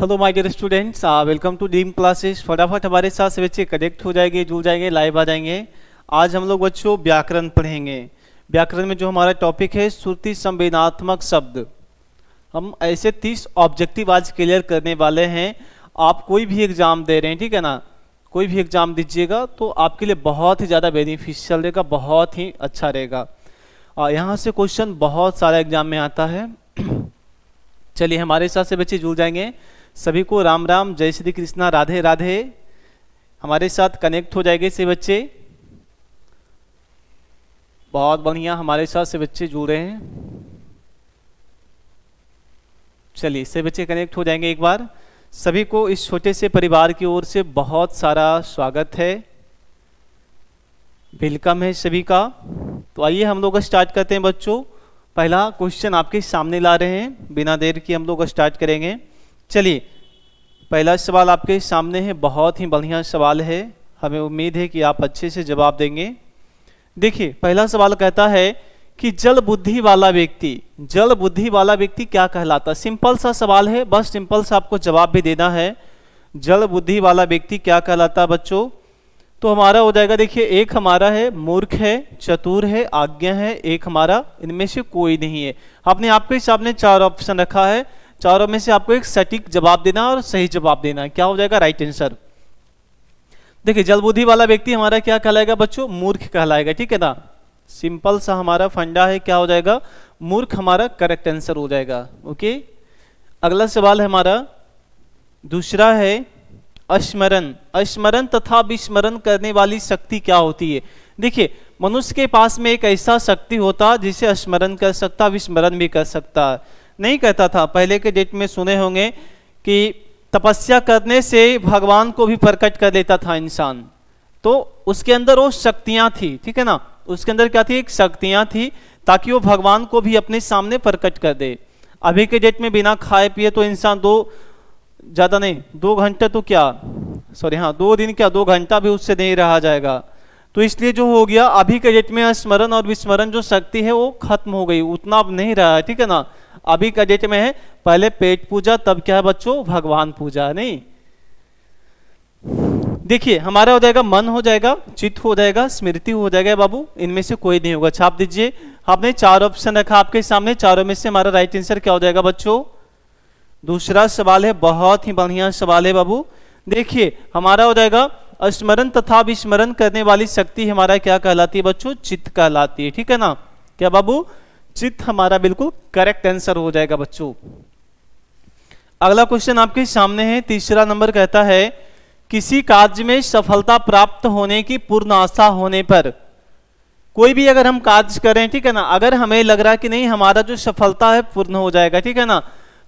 hello my dear students welcome to deem classes फटाफट हमारे साथ से बच्चे कनेक्ट हो जाएंगे जुड़ जाएंगे लाइव आ जाएंगे आज हम लोग बच्चों व्याकरण पढ़ेंगे व्याकरण में जो हमारा टॉपिक है श्रुति संवेदनात्मक शब्द हम ऐसे तीस ऑब्जेक्टिव आज क्लियर करने वाले हैं आप कोई भी एग्ज़ाम दे रहे हैं ठीक है ना कोई भी एग्ज़ाम दीजिएगा तो आपके लिए बहुत ही ज़्यादा बेनिफिशियल रहेगा बहुत ही अच्छा रहेगा यहाँ से क्वेश्चन बहुत सारा एग्ज़ाम में आता है चलिए हमारे साथ से बच्चे जुड़ जाएंगे सभी को राम राम जय श्री कृष्णा राधे राधे हमारे साथ कनेक्ट हो जाएंगे से बच्चे बहुत बढ़िया हमारे साथ से बच्चे जुड़ रहे हैं चलिए से बच्चे कनेक्ट हो जाएंगे एक बार सभी को इस छोटे से परिवार की ओर से बहुत सारा स्वागत है वेलकम है सभी का तो आइए हम लोग स्टार्ट करते हैं बच्चों पहला क्वेश्चन आपके सामने ला रहे हैं बिना देर के हम लोग स्टार्ट करेंगे चलिए पहला सवाल आपके सामने है बहुत ही बढ़िया सवाल है हमें उम्मीद है कि आप अच्छे से जवाब देंगे देखिए पहला सवाल कहता है कि जल बुद्धि वाला व्यक्ति जल बुद्धि वाला व्यक्ति क्या कहलाता सिंपल सा सवाल है बस सिंपल सा आपको जवाब भी देना है जल बुद्धि वाला व्यक्ति क्या कहलाता बच्चों तो हमारा हो जाएगा देखिए एक हमारा है मूर्ख है चतुर है आज्ञा है एक हमारा इनमें से कोई नहीं है आपने आपके सामने चार ऑप्शन रखा है चारों में से आपको एक सटीक जवाब देना और सही जवाब देना क्या हो जाएगा राइट आंसर देखिए जलबुद्धि वाला व्यक्ति हमारा क्या कहलाएगा बच्चों मूर्ख कहलाएगा ठीक है ना सिंपल सा हमारा फंडा है क्या हो जाएगा मूर्ख हमारा करेक्ट आंसर हो जाएगा ओके अगला सवाल है हमारा दूसरा है अस्मरण अस्मरण तथा विस्मरण करने वाली शक्ति क्या होती है देखिए मनुष्य के पास में एक ऐसा शक्ति होता जिसे स्मरण कर सकता विस्मरण भी कर सकता नहीं कहता था पहले के डेट में सुने होंगे कि तपस्या करने से भगवान को भी प्रकट कर लेता था इंसान तो उसके अंदर वो शक्तियां थी ठीक है ना उसके अंदर क्या थी एक शक्तियां थी ताकि वो भगवान को भी अपने सामने प्रकट कर दे अभी के डेट में बिना खाए पिए तो इंसान दो ज़्यादा नहीं दो घंटे तो क्या सॉरी हाँ दो दिन क्या दो घंटा भी उससे नहीं रहा जाएगा तो इसलिए जो हो गया अभी के डेट में स्मरण और विस्मरण जो शक्ति है वो खत्म हो गई उतना अब नहीं रहा है ठीक है ना अभी का डेट में है पहले पेट पूजा तब क्या है बच्चों भगवान पूजा नहीं देखिए हमारा हो जाएगा मन हो जाएगा चित्त हो जाएगा स्मृति हो जाएगा बाबू इनमें से कोई नहीं होगा छाप दीजिए आपने चार ऑप्शन रखा आपके सामने चारों में से हमारा राइट आंसर क्या हो जाएगा बच्चों दूसरा सवाल है बहुत ही बढ़िया सवाल है बाबू देखिए हमारा हो जाएगा स्मरण तथा विस्मरण करने वाली शक्ति हमारा क्या कहलाती है बच्चों चित्त कहलाती है ठीक है ना क्या बाबू चित हमारा बिल्कुल करेक्ट आंसर हो जाएगा बच्चों अगला क्वेश्चन आपके सामने है तीसरा नंबर कहता है किसी कार्य में सफलता प्राप्त होने की पूर्ण आशा होने पर कोई भी अगर हम कार्य करें ठीक है ना अगर हमें लग रहा है कि नहीं हमारा जो सफलता है पूर्ण हो जाएगा ठीक है ना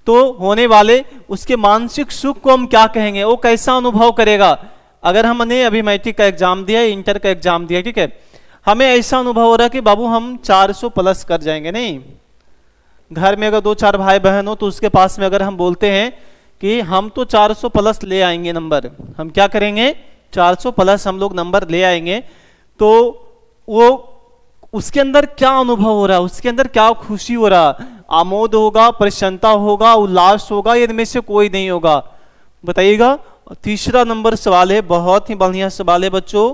तो होने वाले उसके मानसिक सुख को हम क्या कहेंगे वो कैसा अनुभव करेगा अगर हमने अभी मैट्रिक का एग्जाम दिया इंटर का एग्जाम दिया ठीक है हमें ऐसा अनुभव हो रहा है कि बाबू हम 400 प्लस कर जाएंगे नहीं घर में अगर दो चार भाई बहन हो तो उसके पास में अगर हम बोलते हैं कि हम तो 400 प्लस ले आएंगे नंबर हम क्या करेंगे 400 प्लस हम लोग नंबर ले आएंगे तो वो उसके अंदर क्या अनुभव हो रहा है उसके अंदर क्या खुशी हो रहा आमोद होगा प्रसन्नता होगा उल्लास होगा इनमें से कोई नहीं होगा बताइएगा तीसरा नंबर सवाल है बहुत ही बढ़िया सवाल है बच्चों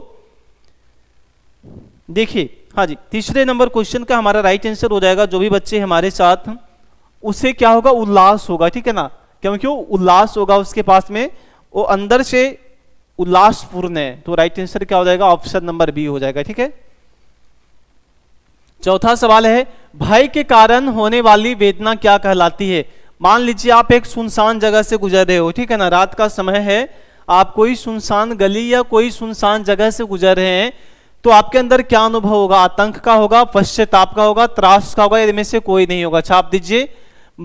देखिए हाँ जी तीसरे नंबर क्वेश्चन का हमारा राइट आंसर हो जाएगा जो भी बच्चे हमारे साथ उसे क्या होगा उल्लास होगा ठीक है ना क्योंकि वो उल्लास होगा उसके पास में वो अंदर से उल्लासपूर्ण है तो राइट आंसर क्या हो जाएगा ऑप्शन नंबर बी हो जाएगा ठीक है चौथा सवाल है भय के कारण होने वाली वेदना क्या कहलाती है मान लीजिए आप एक सुनसान जगह से गुजर रहे हो ठीक है ना रात का समय है आप कोई सुनसान गली या कोई सुनसान जगह से गुजर रहे हैं तो आपके अंदर क्या अनुभव होगा आतंक का होगा पश्चाताप का होगा त्रास का होगा इनमें से कोई नहीं होगा छाप दीजिए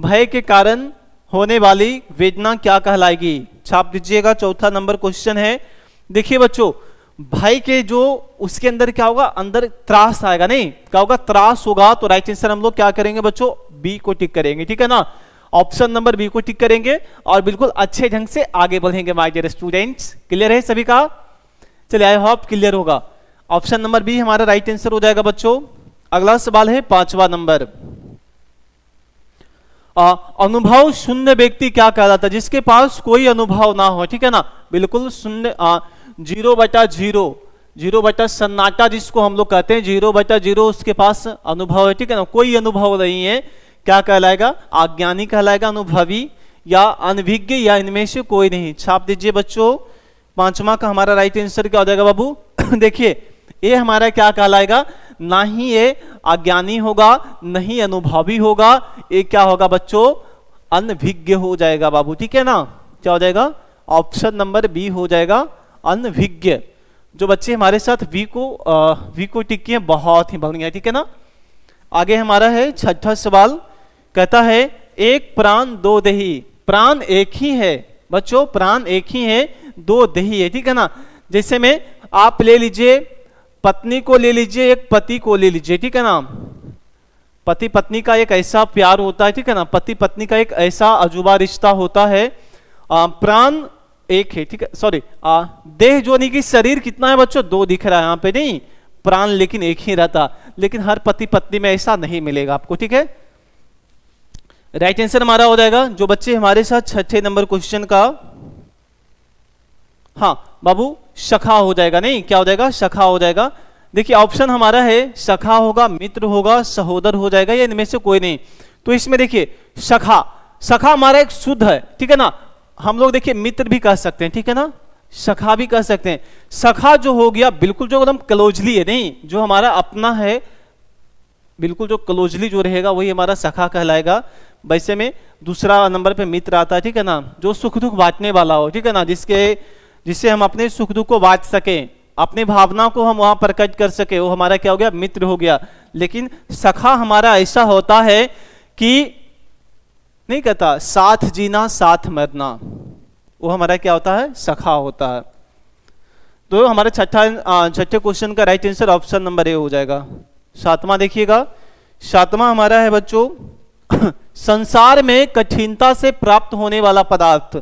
भय के कारण होने वाली वेदना क्या कहलाएगी छाप दीजिएगा चौथा नंबर क्वेश्चन है देखिए बच्चों भय के जो उसके अंदर क्या होगा अंदर त्रास आएगा नहीं क्या होगा त्रास होगा तो राइट आंसर हम लोग क्या करेंगे बच्चों बी को टिक करेंगे ठीक है ना ऑप्शन नंबर बी को टिक करेंगे और बिल्कुल अच्छे ढंग से आगे बढ़ेंगे माय डियर स्टूडेंट्स क्लियर है सभी का चलिए आई होप क्लियर होगा ऑप्शन नंबर बी हमारा राइट आंसर हो जाएगा बच्चों अगला सवाल है पांचवा नंबर अनुभव शून्य व्यक्ति क्या कहलाता है जिसके पास कोई अनुभव ना हो ठीक है ना बिल्कुल शून्य जीरो बटा जीरो जीरो बटा सन्नाटा जिसको हम लोग कहते हैं जीरो बटा जीरो उसके पास अनुभव है ठीक है ना कोई अनुभव नहीं है क्या कहलाएगा आज्ञानी कहलाएगा अनुभवी या अनभिज्ञ या इनमें से कोई नहीं छाप दीजिए बच्चों पांचवा का हमारा राइट आंसर क्या हो जाएगा बाबू देखिए ये हमारा क्या कहलाएगा ना ही ये अज्ञानी होगा नहीं अनुभवी होगा ये क्या होगा बच्चों अनभिज्ञ हो जाएगा बाबू ठीक है ना क्या हो जाएगा ऑप्शन नंबर बी हो जाएगा अनभिज्ञ जो बच्चे हमारे साथ वी को आ, वी को टिक किए बहुत ही बढ़िया ठीक है ना आगे हमारा है छठा सवाल कहता है एक प्राण दो दही प्राण एक ही है बच्चों प्राण एक ही है दो दही है ठीक है ना जैसे में आप ले लीजिए पत्नी को ले लीजिए एक पति को ले लीजिए ठीक है ना पति पत्नी का एक ऐसा प्यार होता है ठीक है ना पति पत्नी का एक ऐसा अजूबा रिश्ता होता है प्राण एक है ठीक है सॉरी देह जो नहीं कि शरीर कितना है बच्चों दो दिख रहा है यहां पे नहीं प्राण लेकिन एक ही रहता लेकिन हर पति पत्नी में ऐसा नहीं मिलेगा आपको ठीक है राइट आंसर हमारा हो जाएगा जो बच्चे हमारे साथ छठे नंबर क्वेश्चन का हाँ बाबू सखा हो जाएगा नहीं क्या हो जाएगा सखा हो जाएगा देखिए ऑप्शन हमारा है सखा होगा मित्र होगा सहोदर हो जाएगा या इनमें से कोई नहीं तो इसमें देखिए सखा सखा हमारा एक शुद्ध है ठीक है ना हम लोग देखिए मित्र भी कह सकते हैं ठीक है ना सखा भी कह सकते हैं सखा जो हो गया बिल्कुल जो एकदम क्लोजली है नहीं जो हमारा अपना है बिल्कुल जो क्लोजली जो रहेगा वही हमारा सखा कहलाएगा वैसे में दूसरा नंबर पे मित्र आता है ठीक है ना जो सुख दुख बांटने वाला हो ठीक है ना जिसके जिससे हम अपने सुख दुख को बांट सकें अपने भावनाओं को हम वहां प्रकट कर सके वो हमारा क्या हो गया मित्र हो गया लेकिन सखा हमारा ऐसा होता है कि नहीं कहता साथ जीना साथ मरना वो हमारा क्या होता है सखा होता है तो हमारा छठा छठे क्वेश्चन का right answer option number A हो जाएगा सातवां देखिएगा सातवां हमारा है बच्चों संसार में कठिनता से प्राप्त होने वाला पदार्थ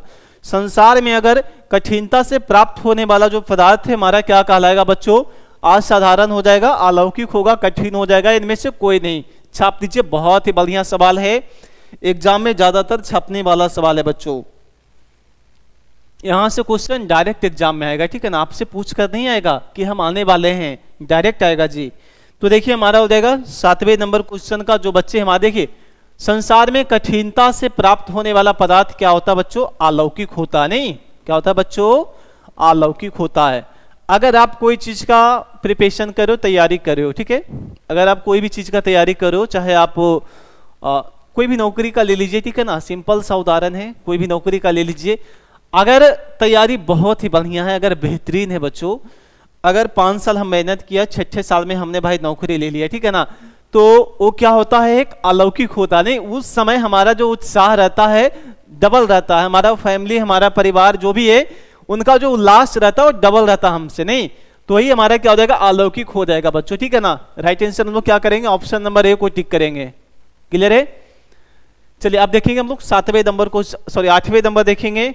संसार में अगर कठिनता से प्राप्त होने वाला जो पदार्थ है हमारा क्या कहलाएगा बच्चों असाधारण हो जाएगा अलौकिक होगा कठिन हो जाएगा इनमें से कोई नहीं छाप दीजिए बहुत ही बढ़िया सवाल है एग्जाम में ज्यादातर छापने वाला सवाल है बच्चों यहां से क्वेश्चन डायरेक्ट एग्जाम में आएगा ठीक है ना आपसे पूछ कर नहीं आएगा कि हम आने वाले हैं डायरेक्ट आएगा जी तो देखिए हमारा हो जाएगा सातवें नंबर क्वेश्चन का जो बच्चे हमारे देखिए संसार में कठिनता से प्राप्त होने वाला पदार्थ क्या होता है बच्चों अलौकिक होता है नहीं क्या होता है बच्चों अलौकिक होता है अगर आप कोई चीज का प्रिपेशन करो तैयारी करो ठीक है अगर आप कोई भी चीज का तैयारी करो चाहे आप आ, कोई भी नौकरी का ले लीजिए ठीक है ना सिंपल सा उदाहरण है कोई भी नौकरी का ले लीजिए अगर तैयारी बहुत ही बढ़िया है अगर बेहतरीन है बच्चों अगर पांच साल हम मेहनत किया छठे साल में हमने भाई नौकरी ले लिया ठीक है ना तो वो क्या होता है एक अलौकिक होता है नहीं उस समय हमारा जो उत्साह रहता है डबल रहता है हमारा फैमिली हमारा परिवार जो भी है उनका जो उल्लास रहता है वो डबल रहता है हमसे नहीं तो ही हमारा क्या हो जाएगा अलौकिक हो जाएगा बच्चों ठीक है ना राइट आंसर हम लोग क्या करेंगे ऑप्शन नंबर ए को टिक करेंगे क्लियर है चलिए अब देखेंगे हम लोग सातवें नंबर को सॉरी आठवें नंबर देखेंगे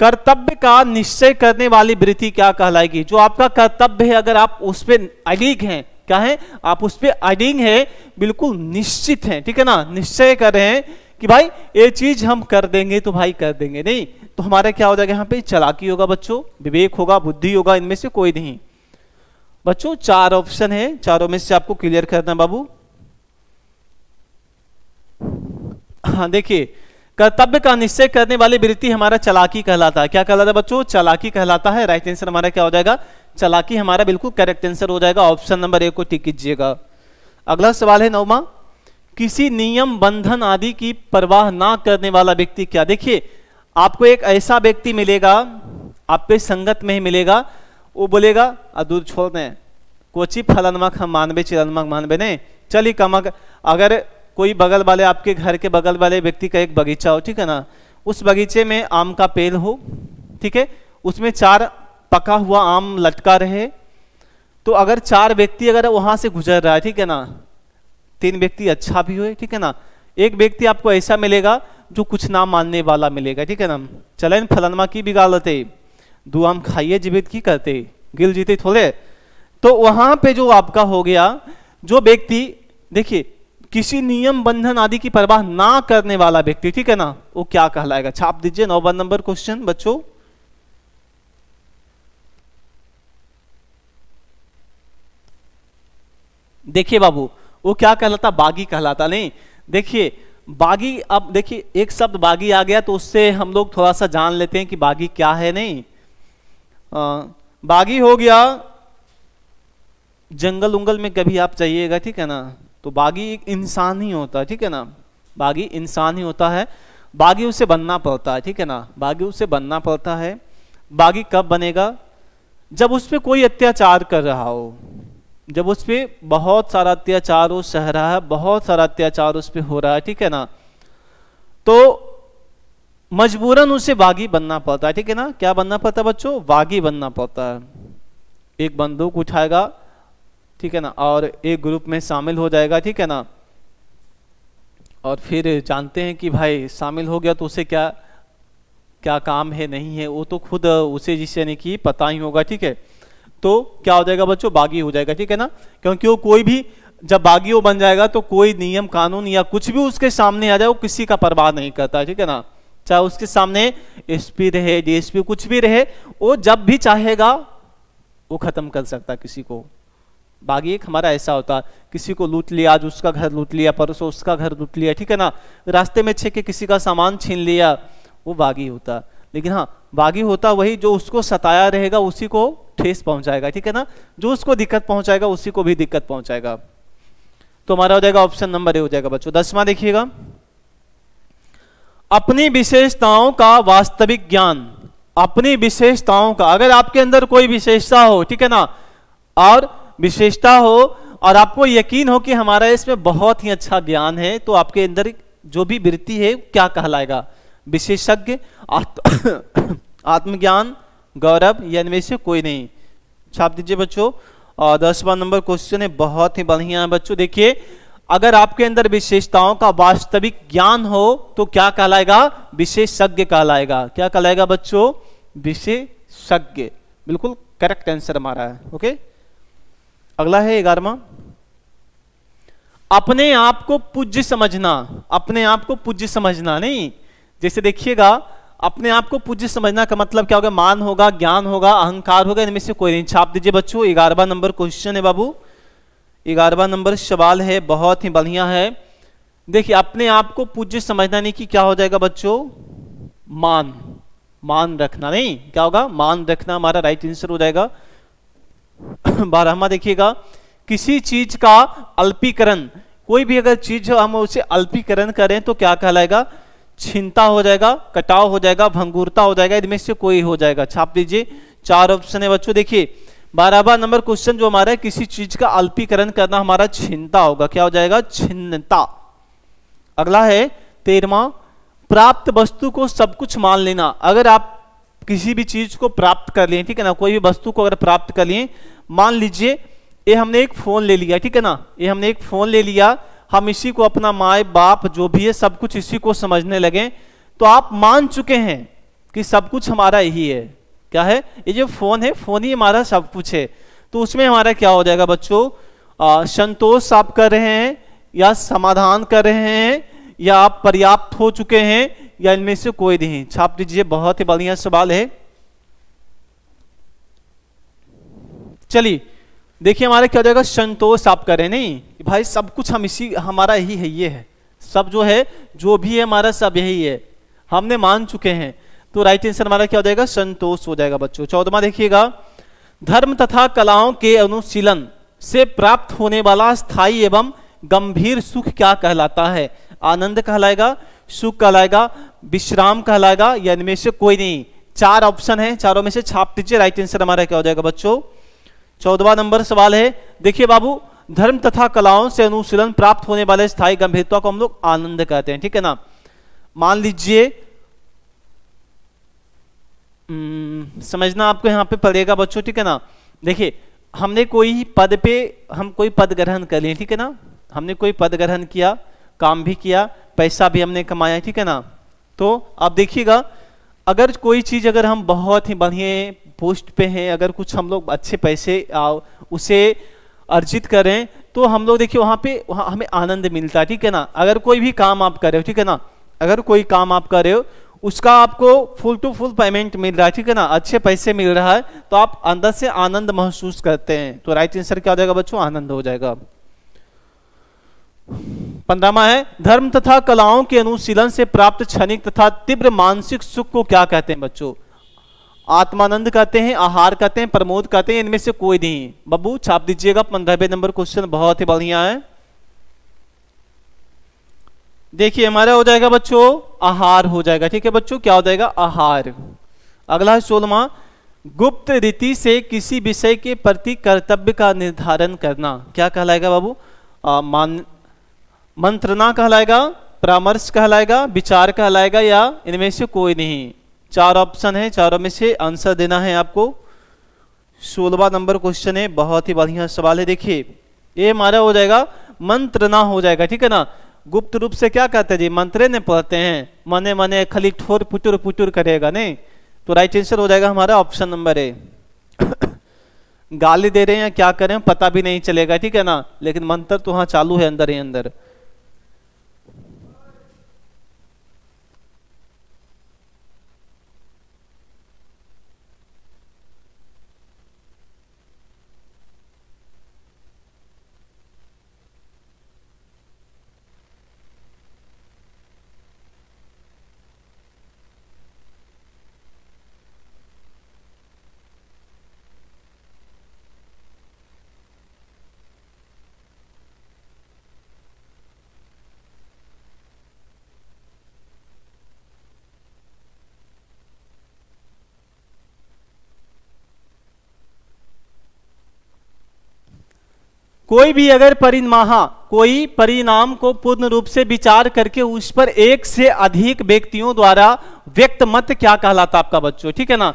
कर्तव्य का निश्चय करने वाली वृत्ति क्या कहलाएगी जो आपका कर्तव्य है अगर आप उस पर अलीग हैं क्या है आप उस पर अडिंग है बिल्कुल निश्चित है ठीक है ना निश्चय कर रहे हैं कि भाई ये चीज हम कर देंगे तो भाई कर देंगे नहीं तो हमारा क्या हो जाएगा यहाँ पे चलाकी होगा बच्चों विवेक होगा बुद्धि होगा इनमें से कोई नहीं बच्चों चार ऑप्शन है चारों में से आपको क्लियर करना बाबू हाँ देखिए कर्तव्य का निश्चय करने वाली वृत्ति हमारा चलाकी कहलाता है क्या कहलाता है बच्चों चलाकी कहलाता है राइट आंसर हमारा क्या हो जाएगा चलाकी हमारा बिल्कुल करेक्ट आंसर हो जाएगा ऑप्शन नंबर ए को टिक कीजिएगा अगला सवाल है नौमा किसी नियम बंधन आदि की परवाह ना करने वाला व्यक्ति क्या देखिए आपको एक ऐसा व्यक्ति मिलेगा आपके संगत में ही मिलेगा वो बोलेगा अधूर छोड़ दें कोची फलनमक हम मानवे चिलनमक मानवे नहीं चलिए कमक अगर कोई बगल वाले आपके घर के बगल वाले व्यक्ति का एक बगीचा हो ठीक है ना उस बगीचे में आम का पेड़ हो ठीक है उसमें चार पका हुआ आम लटका रहे तो अगर चार व्यक्ति अगर वहां से गुजर रहा है ठीक है ना तीन व्यक्ति अच्छा भी हुए ठीक है ना एक व्यक्ति आपको ऐसा मिलेगा जो कुछ ना मानने वाला मिलेगा ठीक है ना चले फलनमा की बिगाड़ते दो आम खाइए जीवित की करते गिल जीते थोड़े तो वहां पे जो आपका हो गया जो व्यक्ति देखिए किसी नियम बंधन आदि की परवाह ना करने वाला व्यक्ति ठीक है ना वो क्या कहलाएगा छाप दीजिए नौ नंबर क्वेश्चन बच्चों देखिए बाबू वो क्या कहलाता बागी कहलाता नहीं देखिए बागी अब देखिए एक शब्द बागी आ गया तो उससे हम लोग थोड़ा सा जान लेते हैं कि बागी क्या है नहीं आ, बागी हो गया जंगल उंगल में कभी आप जाइएगा ठीक है ना तो बागी एक इंसान ही होता है ठीक है ना बागी इंसान ही होता है बागी उसे बनना पड़ता है ठीक है ना बागी उसे बनना पड़ता है बागी कब बनेगा जब उस पर कोई अत्याचार कर रहा हो जब उस पर बहुत सारा अत्याचार हो सह रहा है बहुत सारा अत्याचार उस पर हो रहा है ठीक है ना तो मजबूरन उसे बागी बनना पड़ता है ठीक है ना क्या बनना पड़ता है बच्चों बागी बनना पड़ता है एक बंदूक उठाएगा ठीक है ना और एक ग्रुप में शामिल हो जाएगा ठीक है ना और फिर जानते हैं कि भाई शामिल हो गया तो उसे क्या क्या काम है नहीं है वो तो खुद उसे जिसे यानी कि पता ही होगा ठीक है तो क्या हो जाएगा बच्चों बागी हो जाएगा ठीक है ना क्योंकि वो कोई भी जब बागी वो बन जाएगा तो कोई नियम कानून या कुछ भी उसके सामने आ जाए वो किसी का परवाह नहीं करता ठीक है ना चाहे उसके सामने एसपी रहे डीएसपी कुछ भी रहे वो जब भी चाहेगा वो खत्म कर सकता किसी को बागी एक हमारा ऐसा होता किसी को लूट लिया आज उसका घर लूट लिया परसों उसका घर लूट लिया ठीक है ना रास्ते में छे के किसी का सामान छीन लिया वो बागी होता लेकिन हाँ बागी होता वही जो उसको सताया रहेगा उसी को ठेस पहुंचाएगा ठीक है ना जो उसको दिक्कत पहुंचाएगा उसी को भी दिक्कत पहुंचाएगा तो हमारा हो जाएगा ऑप्शन नंबर ए हो जाएगा बच्चों दसवां देखिएगा अपनी विशेषताओं का वास्तविक ज्ञान अपनी विशेषताओं का अगर आपके अंदर कोई विशेषता हो ठीक है ना और विशेषता हो और आपको यकीन हो कि हमारा इसमें बहुत ही अच्छा ज्ञान है तो आपके अंदर जो भी वृत्ति है क्या कहलाएगा विशेषज्ञ आत्म आत्मज्ञान गौरव या इनमें से कोई नहीं छाप दीजिए बच्चों और दसवा नंबर क्वेश्चन है बहुत ही बढ़िया है बच्चों देखिए अगर आपके अंदर विशेषताओं का वास्तविक ज्ञान हो तो क्या कहलाएगा विशेषज्ञ कहलाएगा क्या कहलाएगा बच्चों विशेषज्ञ बिल्कुल करेक्ट आंसर हमारा है ओके अगला है ग्यारहवा अपने आप को पूज्य समझना अपने आप को पूज्य समझना नहीं जैसे देखिएगा अपने आप को पूज्य समझना का मतलब क्या होगा मान होगा ज्ञान होगा अहंकार होगा इनमें से कोई नहीं छाप दीजिए बच्चों ग्यारहवा नंबर क्वेश्चन है बाबू ग्यारहवा नंबर सवाल है बहुत ही बढ़िया है देखिए अपने आप को पूज्य समझना नहीं कि क्या हो जाएगा बच्चों मान मान रखना नहीं क्या होगा मान रखना हमारा राइट आंसर हो जाएगा बारहवा देखिएगा किसी चीज का अल्पीकरण कोई भी अगर चीज हम उसे अल्पीकरण करें तो क्या कहलाएगा छिंता हो जाएगा कटाव हो जाएगा भंगूरता हो जाएगा इनमें से कोई हो जाएगा छाप दीजिए चार ऑप्शन है बच्चों देखिए बारहवा नंबर क्वेश्चन जो हमारा है किसी चीज का अल्पीकरण करना हमारा छिंता होगा क्या हो जाएगा छिन्नता अगला है तेरवा प्राप्त वस्तु को सब कुछ मान लेना अगर आप किसी भी चीज को प्राप्त कर लिए ठीक है ना कोई भी वस्तु को अगर प्राप्त कर लिए मान लीजिए ये हमने एक फोन ले लिया ठीक है ना ये हमने एक फोन ले लिया हम इसी को अपना माए बाप जो भी है सब कुछ इसी को समझने लगे तो आप मान चुके हैं कि सब कुछ हमारा यही है क्या है ये जो फोन है फोन ही हमारा सब कुछ है तो उसमें हमारा क्या हो जाएगा बच्चों संतोष आप कर रहे हैं या समाधान कर रहे हैं या आप पर्याप्त हो चुके हैं या इनमें से कोई नहीं छाप दीजिए बहुत ही बढ़िया सवाल है चलिए देखिए हमारा क्या हो जाएगा संतोष आप करें नहीं भाई सब कुछ हम इसी हमारा ही है ये है सब जो है जो भी है हमारा सब यही है हमने मान चुके हैं तो राइट आंसर हमारा क्या हो जाएगा संतोष हो जाएगा बच्चों चौदमा देखिएगा धर्म तथा कलाओं के अनुशीलन से प्राप्त होने वाला स्थायी एवं गंभीर सुख क्या कहलाता है आनंद कहलाएगा सुख कहलाएगा विश्राम कहलाएगा या इनमें से कोई नहीं चार ऑप्शन है चारों में से छाप दीजिए राइट आंसर हमारा क्या हो जाएगा बच्चों चौदवा नंबर सवाल है देखिए बाबू धर्म तथा कलाओं से अनुशीलन प्राप्त होने वाले स्थायी गंभीरता को हम लोग आनंद कहते हैं ठीक है ना मान लीजिए हम्म, समझना आपको यहाँ पे पड़ेगा बच्चों ठीक है ना देखिए हमने कोई पद पे हम कोई पद ग्रहण कर लिए ठीक है ना हमने कोई पद ग्रहण किया काम भी किया पैसा भी हमने कमाया ठीक है ना तो आप देखिएगा अगर कोई चीज़ अगर हम बहुत ही बढ़िए पोस्ट पे हैं अगर कुछ हम लोग अच्छे पैसे आ, उसे अर्जित करें तो हम लोग देखिए वहाँ पे वहाँ हमें आनंद मिलता है ठीक है ना अगर कोई भी काम आप कर रहे हो ठीक है ना अगर कोई काम आप कर रहे हो उसका आपको फुल टू फुल पेमेंट मिल रहा है ठीक है ना अच्छे पैसे मिल रहा है तो आप अंदर से आनंद महसूस करते हैं तो राइट आंसर क्या हो जाएगा बच्चों आनंद हो जाएगा पंद्रमा है धर्म तथा कलाओं के अनुशीलन से प्राप्त क्षणिक तथा तीव्र मानसिक सुख को क्या कहते हैं बच्चों आत्मानंद कहते हैं आहार कहते हैं प्रमोद कहते हैं इनमें से कोई नहीं बब्बू छाप दीजिएगा पंद्रहवें नंबर क्वेश्चन बहुत ही बढ़िया है देखिए हमारा हो जाएगा बच्चों आहार हो जाएगा ठीक है बच्चों क्या हो जाएगा आहार अगला है सोलवा गुप्त रीति से किसी विषय के प्रति कर्तव्य का निर्धारण करना क्या कहलाएगा बाबू मान मंत्रणा कहलाएगा परामर्श कहलाएगा विचार कहलाएगा या इनमें से कोई नहीं चार ऑप्शन है चारों में से आंसर देना है आपको सोलवा नंबर क्वेश्चन है बहुत ही बढ़िया सवाल है देखिए ये हमारा हो जाएगा मंत्र ना हो जाएगा ठीक है ना गुप्त रूप से क्या कहते हैं जी मंत्रे ने पढ़ते हैं मने मने खाली ठोर पुटुर पुटुर करेगा नहीं तो राइट आंसर हो जाएगा हमारा ऑप्शन नंबर ए गाली दे रहे हैं क्या करें पता भी नहीं चलेगा ठीक है ना लेकिन मंत्र तो हाँ चालू है अंदर ही अंदर कोई भी अगर परिमाहा कोई परिणाम को पूर्ण रूप से विचार करके उस पर एक से अधिक व्यक्तियों द्वारा व्यक्त मत क्या कहलाता आपका बच्चों ठीक है ना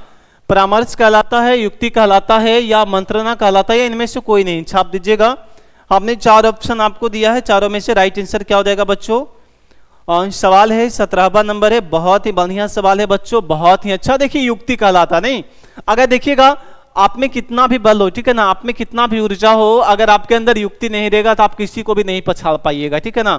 परामर्श कहलाता है युक्ति कहलाता है या मंत्रणा कहलाता है इनमें से कोई नहीं छाप दीजिएगा हमने चार ऑप्शन आपको दिया है चारों में से राइट आंसर क्या हो जाएगा बच्चों और सवाल है सत्रहवा नंबर है बहुत ही बढ़िया सवाल है बच्चों बहुत ही अच्छा देखिए युक्ति कहलाता नहीं अगर देखिएगा आप में कितना भी बल हो ठीक है ना आप में कितना भी ऊर्जा हो अगर आपके अंदर युक्ति नहीं रहेगा तो आप किसी को भी नहीं पछाड़ पाइएगा ठीक है ना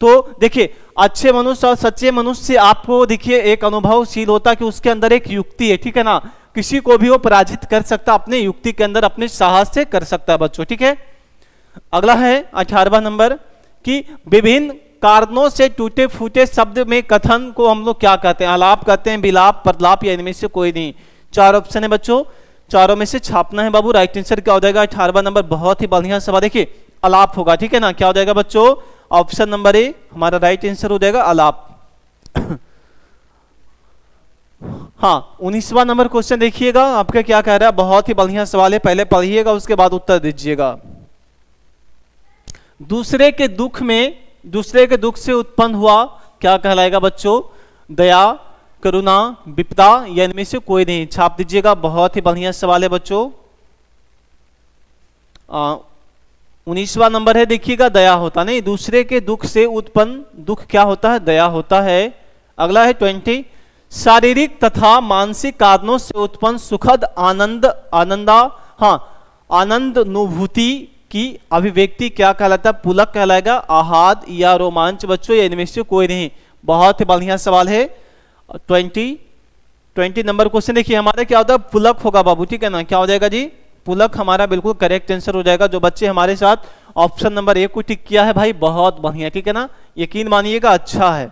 तो देखिए अच्छे मनुष्य और सच्चे मनुष्य से आपको देखिए एक अनुभवशील होता कि उसके अंदर एक युक्ति है ठीक है ना किसी को भी वो पराजित कर सकता अपने युक्ति के अंदर अपने साहस से कर सकता है बच्चों ठीक है अगला है अठारवा नंबर कि विभिन्न कारणों से टूटे फूटे शब्द में कथन को हम लोग क्या कहते हैं आलाप कहते हैं बिलाप प्रलाप या इनमें से कोई नहीं चार ऑप्शन है बच्चों चारों में से छापना है बाबू राइट आंसर क्या हो जाएगा अठारवा नंबर बहुत ही बढ़िया सवाल देखिए अलाप होगा ठीक है ना क्या हो जाएगा बच्चों ऑप्शन नंबर ए हमारा राइट आंसर हो जाएगा अलाप हाँ उन्नीसवा नंबर क्वेश्चन देखिएगा आपका क्या कह रहा है बहुत ही बढ़िया सवाल है पहले पढ़िएगा उसके बाद उत्तर दीजिएगा दूसरे के दुख में दूसरे के दुख से उत्पन्न हुआ क्या कहलाएगा बच्चों दया करुणा विपदा या इनमें से कोई नहीं छाप दीजिएगा बहुत ही बढ़िया सवाल है बच्चों उन्नीसवा नंबर है देखिएगा दया होता नहीं दूसरे के दुख से उत्पन्न दुख क्या होता है दया होता है अगला है ट्वेंटी शारीरिक तथा मानसिक कारणों से उत्पन्न सुखद आनंद आनंदा हाँ आनंद अनुभूति की अभिव्यक्ति क्या कहलाता है पुलक कहलाएगा आहाद या रोमांच बच्चों या इनमें से कोई नहीं बहुत ही बढ़िया सवाल है ट्वेंटी ट्वेंटी नंबर क्वेश्चन देखिए हमारा क्या होता है पुलक होगा बाबू ठीक है ना क्या हो जाएगा जी पुलक हमारा बिल्कुल करेक्ट आंसर हो जाएगा जो बच्चे हमारे साथ ऑप्शन नंबर एक को टिक किया है भाई बहुत बढ़िया ठीक है ना यकीन मानिएगा अच्छा है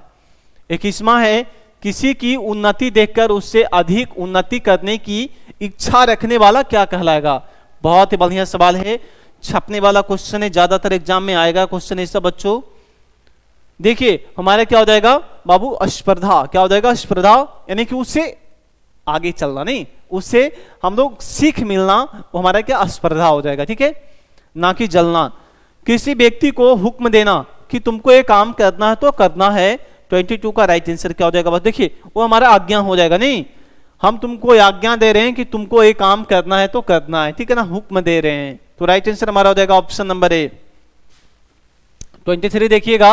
इक्कीसवा है किसी की उन्नति देखकर उससे अधिक उन्नति करने की इच्छा रखने वाला क्या कहलाएगा बहुत ही बढ़िया सवाल है छपने वाला क्वेश्चन है ज्यादातर एग्जाम में आएगा क्वेश्चन ऐसा बच्चों देखिए हमारा क्या हो जाएगा बाबू अस्पर्धा क्या हो जाएगा स्पर्धा यानी कि उससे आगे चलना नहीं उससे हम लोग सीख मिलना वो हमारा क्या स्पर्धा हो जाएगा ठीक है ना कि जलना किसी व्यक्ति को हुक्म देना कि तुमको ये काम करना है तो करना है 22 का राइट आंसर क्या हो जाएगा बस देखिए वो हमारा आज्ञा हो जाएगा नहीं हम तुमको आज्ञा दे रहे हैं कि तुमको ये काम करना है तो करना है ठीक है ना हुक्म दे रहे हैं तो राइट आंसर हमारा हो जाएगा ऑप्शन नंबर ए 23 देखिएगा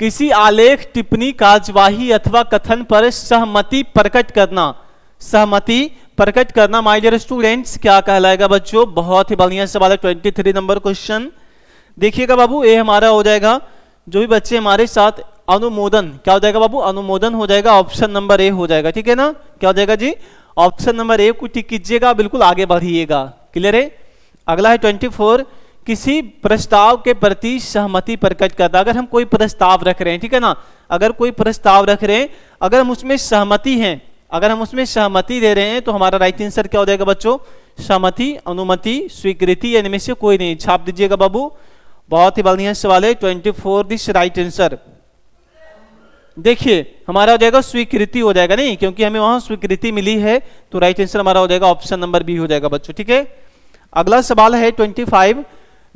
किसी आलेख टिप्पणी कार्यवाही अथवा कथन पर सहमति प्रकट करना सहमति प्रकट करना माय डियर स्टूडेंट्स क्या कहलाएगा बच्चों बहुत ही बढ़िया सवाल है ट्वेंटी थ्री नंबर क्वेश्चन देखिएगा बाबू ये हमारा हो जाएगा जो भी बच्चे हमारे साथ अनुमोदन क्या हो जाएगा बाबू अनुमोदन हो जाएगा ऑप्शन नंबर ए हो जाएगा ठीक है ना क्या हो जाएगा जी ऑप्शन नंबर ए को टिक कीजिएगा बिल्कुल आगे बढ़िएगा क्लियर है अगला है ट्वेंटी फोर किसी प्रस्ताव के प्रति सहमति प्रकट करता अगर हम कोई प्रस्ताव रख रहे हैं ठीक है ना अगर कोई प्रस्ताव रख रहे हैं अगर हम उसमें सहमति हैं अगर हम उसमें सहमति दे रहे हैं तो हमारा राइट आंसर क्या हो जाएगा बच्चों सहमति अनुमति स्वीकृति इनमें से कोई नहीं छाप दीजिएगा बाबू बहुत ही बढ़िया सवाल है twenty four this right answer देखिए हमारा हो जाएगा स्वीकृति हो जाएगा नहीं क्योंकि हमें वहां स्वीकृति मिली है तो राइट आंसर हमारा हो जाएगा ऑप्शन नंबर बी हो जाएगा बच्चों ठीक है अगला सवाल है ट्वेंटी फाइव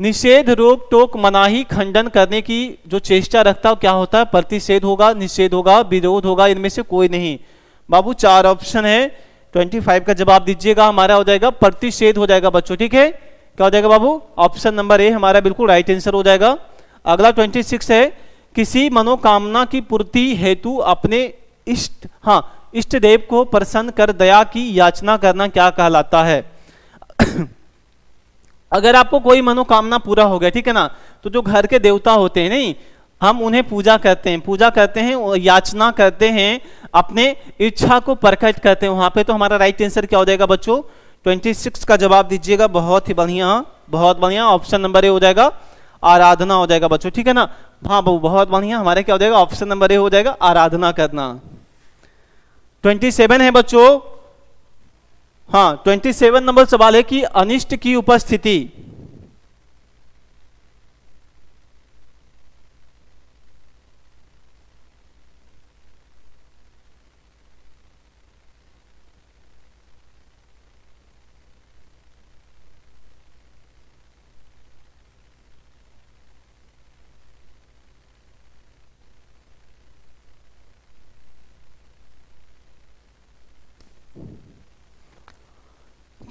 निषेध रोक टोक मनाही खंडन करने की जो चेष्टा रखता है क्या होता है प्रतिषेध होगा निषेध होगा विरोध होगा इनमें से कोई नहीं बाबू चार ऑप्शन है 25 का जवाब दीजिएगा हमारा हो जाएगा प्रतिषेध हो जाएगा बच्चों ठीक है क्या हो जाएगा बाबू ऑप्शन नंबर ए हमारा बिल्कुल राइट आंसर हो जाएगा अगला 26 है किसी मनोकामना की पूर्ति हेतु अपने इष्ट हाँ इष्ट देव को प्रसन्न कर दया की याचना करना क्या कहलाता है अगर आपको कोई मनोकामना पूरा हो गया ठीक है ना तो जो घर के देवता होते हैं नहीं हम उन्हें पूजा करते हैं पूजा करते हैं याचना करते हैं अपने इच्छा को प्रकट करते हैं वहां पे तो हमारा राइट आंसर क्या हो जाएगा बच्चों 26 का जवाब दीजिएगा बहुत ही बढ़िया बहुत बढ़िया ऑप्शन नंबर ए हो जाएगा आराधना हो जाएगा बच्चों ठीक है ना हाँ बहु बहुत बढ़िया हमारे क्या हो जाएगा ऑप्शन नंबर ए हो जाएगा आराधना करना ट्वेंटी है बच्चों हाँ 27 नंबर सवाल है कि अनिष्ट की उपस्थिति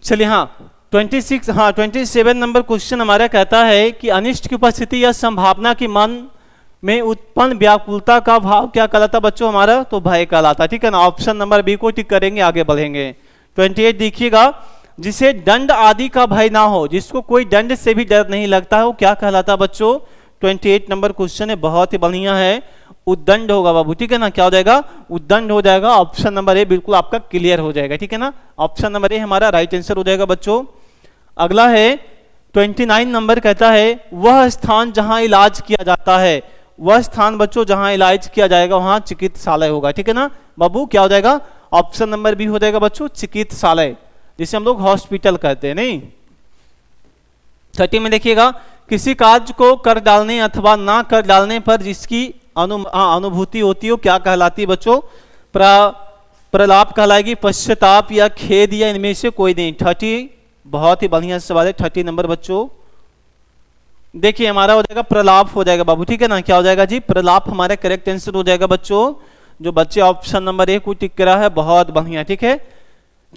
चलिए हाँ 26 हाँ 27 नंबर क्वेश्चन हमारा कहता है कि अनिष्ट की उपस्थिति या संभावना की मन में उत्पन्न व्याकुलता का भाव क्या कहलाता बच्चों हमारा तो भय कहलाता ठीक है ना ऑप्शन नंबर बी को टिक करेंगे आगे बढ़ेंगे 28 देखिएगा जिसे दंड आदि का भय ना हो जिसको कोई दंड से भी डर नहीं लगता है वो क्या कहलाता बच्चों 28 नंबर क्वेश्चन है बहुत ही बढ़िया है उद्दंड होगा बाबू ठीक है ना क्या हो जाएगा उद्दंड हो जाएगा ऑप्शन नंबर ए बिल्कुल आपका क्लियर हो जाएगा ठीक है ना ऑप्शन नंबर ए हमारा राइट आंसर हो जाएगा बच्चों अगला है 29 नंबर कहता है वह स्थान जहां इलाज किया जाता है वह स्थान बच्चों जहां इलाज किया जाएगा वहां चिकित्सालय होगा ठीक है ना बाबू क्या हो जाएगा ऑप्शन नंबर बी हो जाएगा बच्चों चिकित्सालय जिसे हम लोग हॉस्पिटल कहते हैं नहीं थर्टी में देखिएगा किसी कार्य को कर डालने अथवा ना कर डालने पर जिसकी अनु अनुभूति होती हो क्या कहलाती बच्चों प्रलाप कहलाएगी पश्चाताप या खेद या इनमें से कोई नहीं थर्टी बहुत ही बढ़िया सवाल है थर्टी नंबर बच्चों देखिए हमारा हो जाएगा प्रलाप हो जाएगा बाबू ठीक है ना क्या हो जाएगा जी प्रलाप हमारा करेक्ट आंसर हो जाएगा बच्चों जो बच्चे ऑप्शन नंबर एक को टिक करा है बहुत बढ़िया ठीक है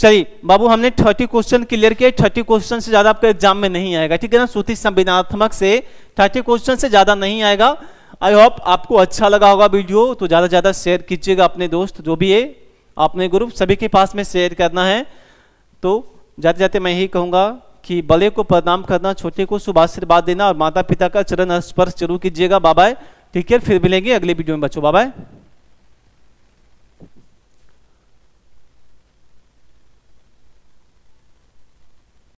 चलिए बाबू हमने थर्टी क्वेश्चन क्लियर किए थर्टी क्वेश्चन से ज्यादा आपका एग्जाम में नहीं आएगा ठीक है ना श्रुति संविधानात्मक से थर्टी क्वेश्चन से ज्यादा नहीं आएगा आई होप आपको अच्छा लगा होगा वीडियो तो ज्यादा से ज्यादा शेयर कीजिएगा अपने दोस्त जो भी है अपने ग्रुप सभी के पास में शेयर करना है तो जाते जाते मैं यही कहूंगा कि बड़े को प्रणाम करना छोटे को शुभ आशीर्वाद देना और माता पिता का चरण स्पर्श जरूर कीजिएगा बाबा ठीक है फिर मिलेंगे अगले वीडियो में बच्चों बाबा